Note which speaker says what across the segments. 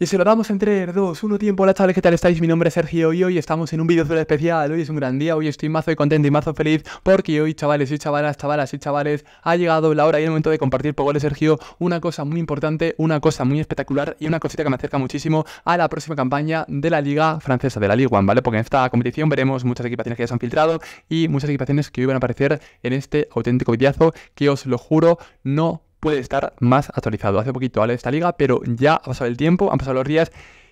Speaker 1: Y se lo damos entre dos. ¿Uno 1, tiempo. Hola chavales, ¿qué tal estáis? Mi nombre es Sergio y hoy estamos en un vídeo especial. Hoy es un gran día, hoy estoy mazo y contento y mazo feliz porque hoy, chavales y chavalas, chavalas y chavales, ha llegado la hora y el momento de compartir por goles, Sergio, una cosa muy importante, una cosa muy espectacular y una cosita que me acerca muchísimo a la próxima campaña de la Liga Francesa, de la Ligue 1, ¿vale? Porque en esta competición veremos muchas equipaciones que ya se han filtrado y muchas equipaciones que hoy van a aparecer en este auténtico videazo que os lo juro, no puede estar más actualizado. Hace poquito de esta liga, pero ya ha pasado el tiempo, han pasado los días,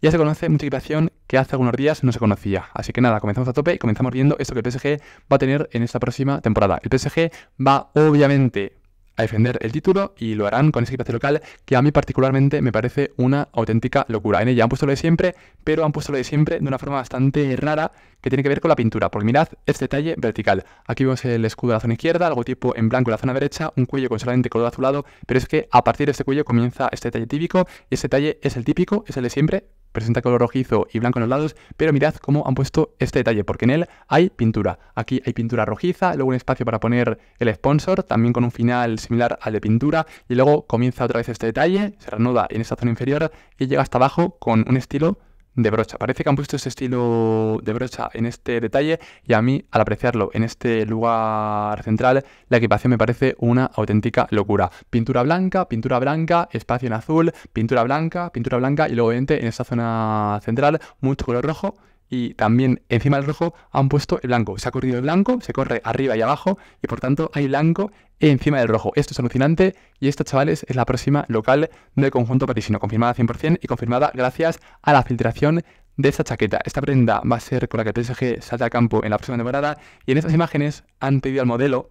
Speaker 1: ya se conoce mucha equipación que hace algunos días no se conocía. Así que nada, comenzamos a tope y comenzamos viendo esto que el PSG va a tener en esta próxima temporada. El PSG va obviamente a defender el título y lo harán con ese placer local que a mí particularmente me parece una auténtica locura. En ella han puesto lo de siempre, pero han puesto lo de siempre de una forma bastante rara que tiene que ver con la pintura, porque mirad este detalle vertical. Aquí vemos el escudo de la zona izquierda, algo tipo en blanco en la zona derecha, un cuello con solamente color azulado, pero es que a partir de este cuello comienza este detalle típico y este detalle es el típico, es el de siempre, presenta color rojizo y blanco en los lados, pero mirad cómo han puesto este detalle, porque en él hay pintura. Aquí hay pintura rojiza, luego un espacio para poner el sponsor, también con un final similar al de pintura, y luego comienza otra vez este detalle, se reanuda en esta zona inferior y llega hasta abajo con un estilo de brocha. Parece que han puesto ese estilo de brocha en este detalle y a mí, al apreciarlo en este lugar central, la equipación me parece una auténtica locura. Pintura blanca, pintura blanca, espacio en azul, pintura blanca, pintura blanca y luego obviamente en esta zona central mucho color rojo y también encima del rojo han puesto el blanco. Se ha corrido el blanco, se corre arriba y abajo y por tanto hay blanco encima del rojo. Esto es alucinante y esta, chavales, es la próxima local del conjunto parisino, confirmada 100% y confirmada gracias a la filtración de esta chaqueta. Esta prenda va a ser con la que el PSG salta a campo en la próxima temporada y en estas imágenes han pedido al modelo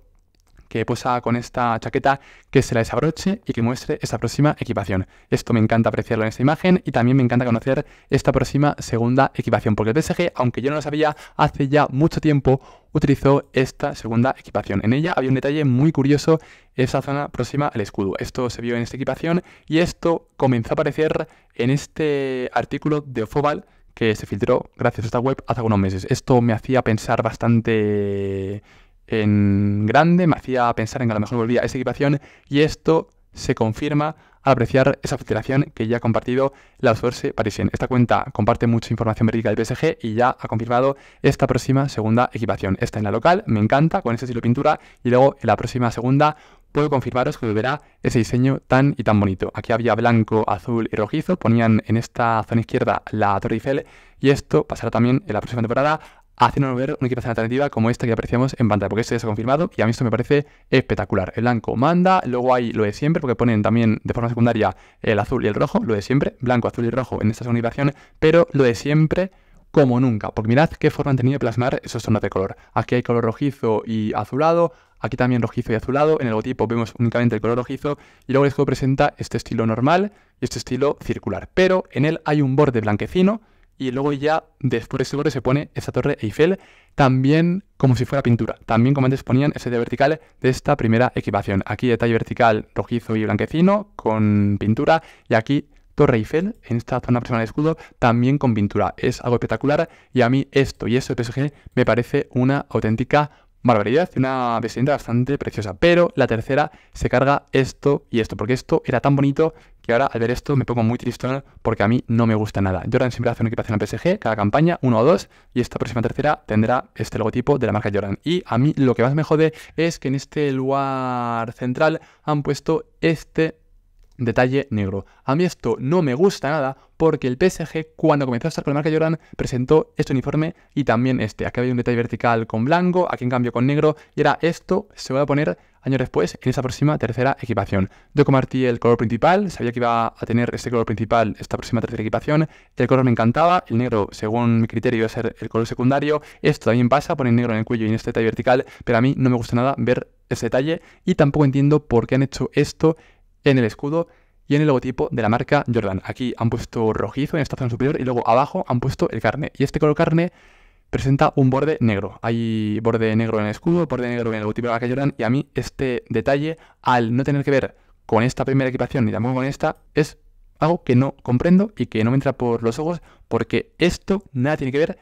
Speaker 1: que posa con esta chaqueta que se la desabroche y que muestre esta próxima equipación. Esto me encanta apreciarlo en esta imagen y también me encanta conocer esta próxima segunda equipación, porque el PSG, aunque yo no lo sabía hace ya mucho tiempo, utilizó esta segunda equipación. En ella había un detalle muy curioso, esa zona próxima al escudo. Esto se vio en esta equipación y esto comenzó a aparecer en este artículo de Ofobal que se filtró gracias a esta web hace algunos meses. Esto me hacía pensar bastante en grande, me hacía pensar en que a lo mejor volvía esa equipación y esto se confirma al apreciar esa filtración que ya ha compartido la Source Parisien. Esta cuenta comparte mucha información verídica del PSG y ya ha confirmado esta próxima segunda equipación. Esta en la local, me encanta, con ese estilo pintura y luego en la próxima segunda puedo confirmaros que volverá ese diseño tan y tan bonito. Aquí había blanco, azul y rojizo, ponían en esta zona izquierda la Torre Eiffel y esto pasará también en la próxima temporada no ver una equipación alternativa como esta que apreciamos en pantalla, porque esto ya se ha confirmado y a mí esto me parece espectacular. El blanco manda, luego hay lo de siempre, porque ponen también de forma secundaria el azul y el rojo, lo de siempre, blanco, azul y rojo en estas segunda pero lo de siempre como nunca, porque mirad qué forma han tenido de plasmar esos tonos de color. Aquí hay color rojizo y azulado, aquí también rojizo y azulado, en el logotipo vemos únicamente el color rojizo y luego el juego presenta este estilo normal y este estilo circular, pero en él hay un borde blanquecino y luego ya después de ese borde se pone esa torre Eiffel, también como si fuera pintura. También como antes ponían ese de vertical de esta primera equipación. Aquí detalle vertical rojizo y blanquecino con pintura y aquí Torre Eiffel, en esta zona personal de escudo, también con pintura. Es algo espectacular y a mí esto y eso de PSG me parece una auténtica barbaridad una vestimenta bastante preciosa. Pero la tercera se carga esto y esto, porque esto era tan bonito que ahora al ver esto me pongo muy tristón porque a mí no me gusta nada. Jordan siempre hace una equipación en PSG, cada campaña, uno o dos, y esta próxima tercera tendrá este logotipo de la marca Jordan. Y a mí lo que más me jode es que en este lugar central han puesto este Detalle negro. A mí esto no me gusta nada porque el PSG cuando comenzó a estar con la marca Jordan presentó este uniforme y también este. Aquí había un detalle vertical con blanco, aquí en cambio con negro y era esto, se va a poner años después en esa próxima tercera equipación. Yo compartí el color principal, sabía que iba a tener este color principal esta próxima tercera equipación, el color me encantaba, el negro según mi criterio iba a ser el color secundario, esto también pasa, poner negro en el cuello y en este detalle vertical, pero a mí no me gusta nada ver ese detalle y tampoco entiendo por qué han hecho esto en el escudo y en el logotipo de la marca Jordan. Aquí han puesto rojizo en esta zona superior y luego abajo han puesto el carne. Y este color carne presenta un borde negro. Hay borde negro en el escudo, borde negro en el logotipo de la marca Jordan y a mí este detalle, al no tener que ver con esta primera equipación ni tampoco con esta, es algo que no comprendo y que no me entra por los ojos porque esto nada tiene que ver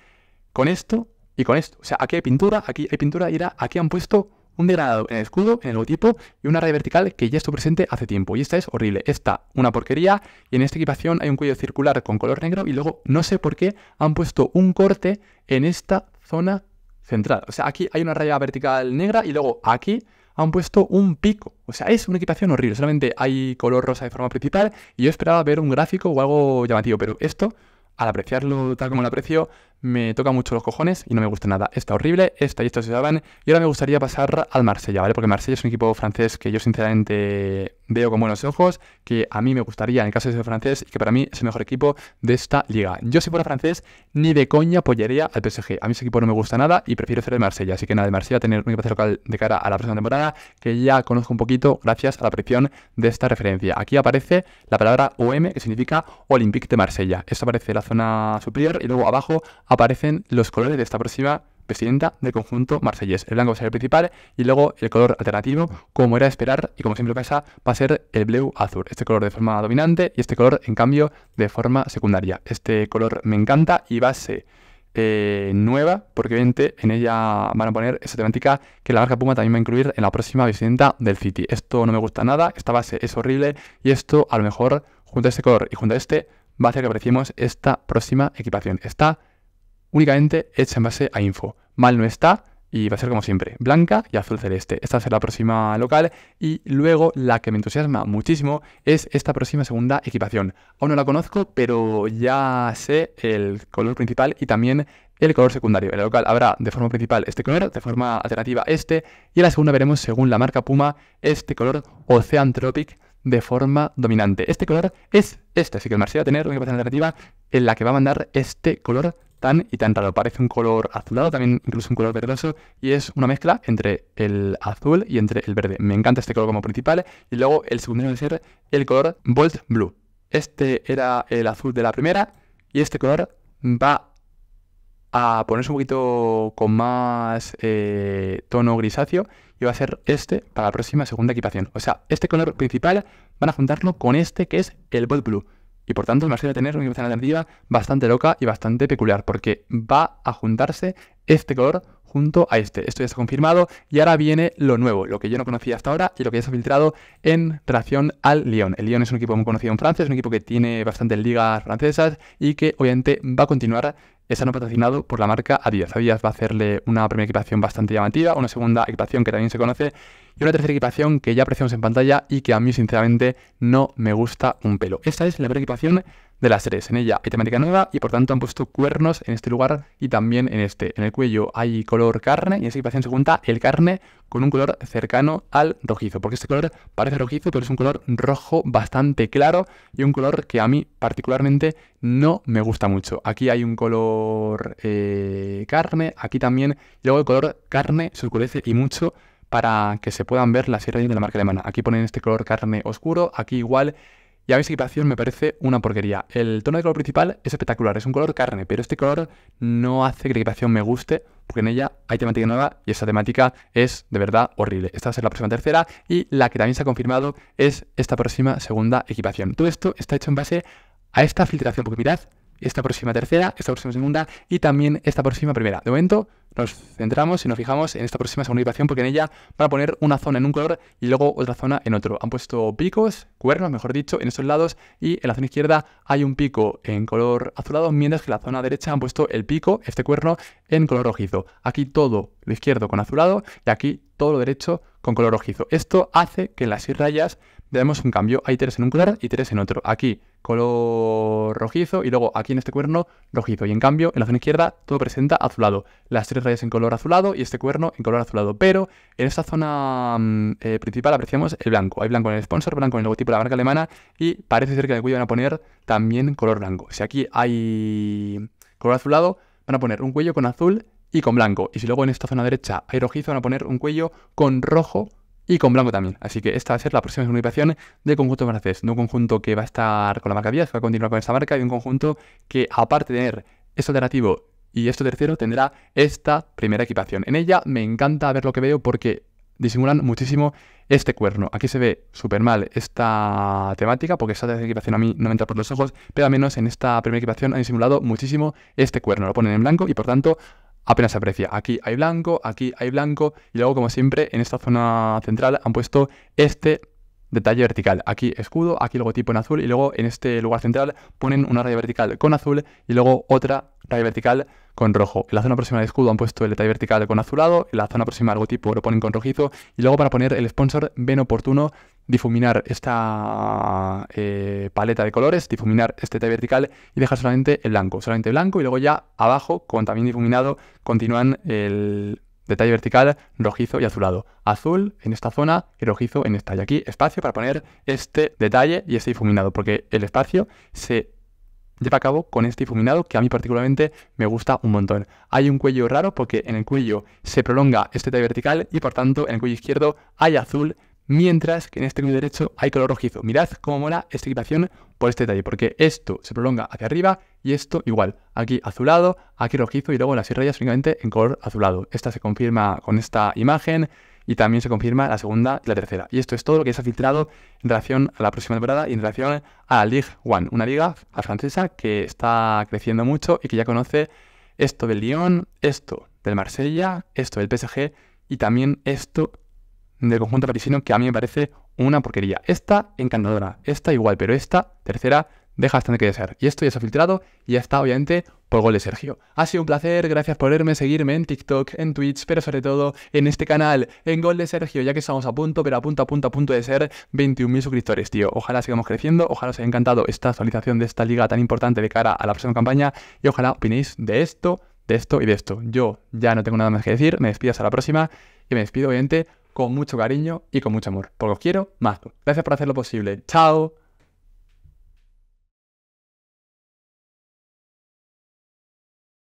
Speaker 1: con esto y con esto. O sea, aquí hay pintura, aquí hay pintura y era, aquí han puesto un degradado en el escudo, en el logotipo y una raya vertical que ya estuvo presente hace tiempo. Y esta es horrible, esta una porquería. Y en esta equipación hay un cuello circular con color negro y luego no sé por qué han puesto un corte en esta zona central. O sea, aquí hay una raya vertical negra y luego aquí han puesto un pico. O sea, es una equipación horrible. Solamente hay color rosa de forma principal y yo esperaba ver un gráfico o algo llamativo, pero esto, al apreciarlo tal como lo aprecio, me toca mucho los cojones y no me gusta nada. Está horrible, esta y esta se daban. Y ahora me gustaría pasar al Marsella, ¿vale? Porque Marsella es un equipo francés que yo sinceramente veo con buenos ojos, que a mí me gustaría en el caso de ser francés y que para mí es el mejor equipo de esta liga. Yo si fuera francés, ni de coña apoyaría al PSG. A mí ese equipo no me gusta nada y prefiero ser el Marsella. Así que nada, el Marsella tener un equipo local de cara a la próxima temporada que ya conozco un poquito gracias a la presión de esta referencia. Aquí aparece la palabra OM que significa Olympique de Marsella. Esto aparece en la zona superior y luego abajo aparecen los colores de esta próxima presidenta del conjunto marsellés. El blanco va a ser el principal y luego el color alternativo, como era de esperar y como siempre pasa, va a ser el blue azul. Este color de forma dominante y este color, en cambio, de forma secundaria. Este color me encanta y base eh, nueva, porque obviamente en ella van a poner esa temática que la marca Puma también va a incluir en la próxima presidenta del City. Esto no me gusta nada, esta base es horrible y esto a lo mejor junto a este color y junto a este va a hacer que apreciemos esta próxima equipación. Está únicamente hecha en base a info. Mal no está y va a ser como siempre, blanca y azul celeste. Esta ser la próxima local y luego la que me entusiasma muchísimo es esta próxima segunda equipación. Aún no la conozco, pero ya sé el color principal y también el color secundario. En la local habrá de forma principal este color, de forma alternativa este y en la segunda veremos según la marca Puma este color Ocean Tropic de forma dominante. Este color es este, así que el Marseille va a tener una equipación alternativa en la que va a mandar este color y tan raro. Parece un color azulado, también incluso un color verdoso, y es una mezcla entre el azul y entre el verde. Me encanta este color como principal, y luego el secundario es ser el color Bolt Blue. Este era el azul de la primera, y este color va a ponerse un poquito con más eh, tono grisáceo y va a ser este para la próxima segunda equipación. O sea, este color principal van a juntarlo con este que es el Bolt Blue. Y por tanto, el va tener una combinación alternativa bastante loca y bastante peculiar, porque va a juntarse este color junto a este. Esto ya está confirmado y ahora viene lo nuevo, lo que yo no conocía hasta ahora y lo que ya se ha filtrado en relación al Lyon. El Lyon es un equipo muy conocido en Francia, es un equipo que tiene bastantes ligas francesas y que obviamente va a continuar no patrocinado por la marca Adidas. Adidas va a hacerle una primera equipación bastante llamativa, una segunda equipación que también se conoce y una tercera equipación que ya apreciamos en pantalla y que a mí sinceramente no me gusta un pelo. Esta es la primera equipación de las tres. En ella hay temática nueva y por tanto han puesto cuernos en este lugar y también en este. En el cuello hay color carne y en esta equipación se junta el carne con un color cercano al rojizo, porque este color parece rojizo, pero es un color rojo bastante claro y un color que a mí particularmente no me gusta mucho. Aquí hay un color eh, carne, aquí también, y luego el color carne se oscurece y mucho para que se puedan ver las sierras de la marca alemana. Aquí ponen este color carne oscuro, aquí igual y a equipación me parece una porquería. El tono de color principal es espectacular, es un color carne, pero este color no hace que la equipación me guste, porque en ella hay temática nueva y esa temática es de verdad horrible. Esta va a ser la próxima tercera y la que también se ha confirmado es esta próxima segunda equipación. Todo esto está hecho en base a esta filtración, porque mirad, esta próxima tercera, esta próxima segunda y también esta próxima primera. De momento, nos centramos y nos fijamos en esta próxima segunda porque en ella van a poner una zona en un color y luego otra zona en otro. Han puesto picos, cuernos, mejor dicho, en estos lados y en la zona izquierda hay un pico en color azulado, mientras que en la zona derecha han puesto el pico, este cuerno, en color rojizo. Aquí todo lo izquierdo con azulado y aquí todo lo derecho con color rojizo. Esto hace que las rayas debemos un cambio. Hay tres en un color y tres en otro. Aquí color rojizo y luego aquí en este cuerno rojizo. Y en cambio, en la zona izquierda todo presenta azulado. Las tres rayas en color azulado y este cuerno en color azulado. Pero en esta zona mm, eh, principal apreciamos el blanco. Hay blanco en el sponsor, blanco en el logotipo de la marca alemana y parece ser que en el cuello van a poner también color blanco. Si aquí hay color azulado, van a poner un cuello con azul y con blanco. Y si luego en esta zona derecha hay rojizo, van a poner un cuello con rojo y con blanco también. Así que esta va a ser la próxima equipación de conjunto francés. De un conjunto que va a estar con la marca que va a continuar con esa marca, y un conjunto que, aparte de tener esto alternativo y esto tercero, tendrá esta primera equipación. En ella me encanta ver lo que veo porque disimulan muchísimo este cuerno. Aquí se ve súper mal esta temática, porque esta equipación a mí no me entra por los ojos, pero al menos en esta primera equipación han disimulado muchísimo este cuerno. Lo ponen en blanco y por tanto apenas se aprecia. Aquí hay blanco, aquí hay blanco y luego como siempre en esta zona central han puesto este detalle vertical. Aquí escudo, aquí logotipo en azul y luego en este lugar central ponen una raya vertical con azul y luego otra raya vertical con rojo. En la zona próxima al escudo han puesto el detalle vertical con azulado, en la zona próxima al logotipo lo ponen con rojizo y luego para poner el sponsor ven oportuno difuminar esta eh, paleta de colores, difuminar este detalle vertical y dejar solamente el blanco, solamente blanco y luego ya abajo, con también difuminado, continúan el detalle vertical rojizo y azulado. Azul en esta zona y rojizo en esta. Y aquí espacio para poner este detalle y este difuminado, porque el espacio se lleva a cabo con este difuminado que a mí particularmente me gusta un montón. Hay un cuello raro porque en el cuello se prolonga este detalle vertical y por tanto en el cuello izquierdo hay azul mientras que en este club derecho hay color rojizo. Mirad cómo mola esta equipación por este detalle, porque esto se prolonga hacia arriba y esto igual. Aquí azulado, aquí rojizo y luego las seis rayas únicamente en color azulado. Esta se confirma con esta imagen y también se confirma la segunda y la tercera. Y esto es todo lo que se ha filtrado en relación a la próxima temporada y en relación a la Ligue 1. una liga francesa que está creciendo mucho y que ya conoce esto del Lyon, esto del Marsella, esto del PSG y también esto del conjunto parisino que a mí me parece una porquería. Esta encantadora, esta igual, pero esta tercera deja bastante que desear. Y esto ya se ha filtrado y ya está, obviamente, por gol de Sergio. Ha sido un placer, gracias por verme, seguirme en TikTok, en Twitch, pero sobre todo en este canal, en Gol de Sergio, ya que estamos a punto, pero a punto, a punto, a punto de ser 21.000 suscriptores, tío. Ojalá sigamos creciendo, ojalá os haya encantado esta actualización de esta liga tan importante de cara a la próxima campaña y ojalá opinéis de esto, de esto y de esto. Yo ya no tengo nada más que decir, me despido hasta la próxima y me despido, obviamente, con mucho cariño y con mucho amor, porque os quiero más. Gracias por hacer lo posible. Chao.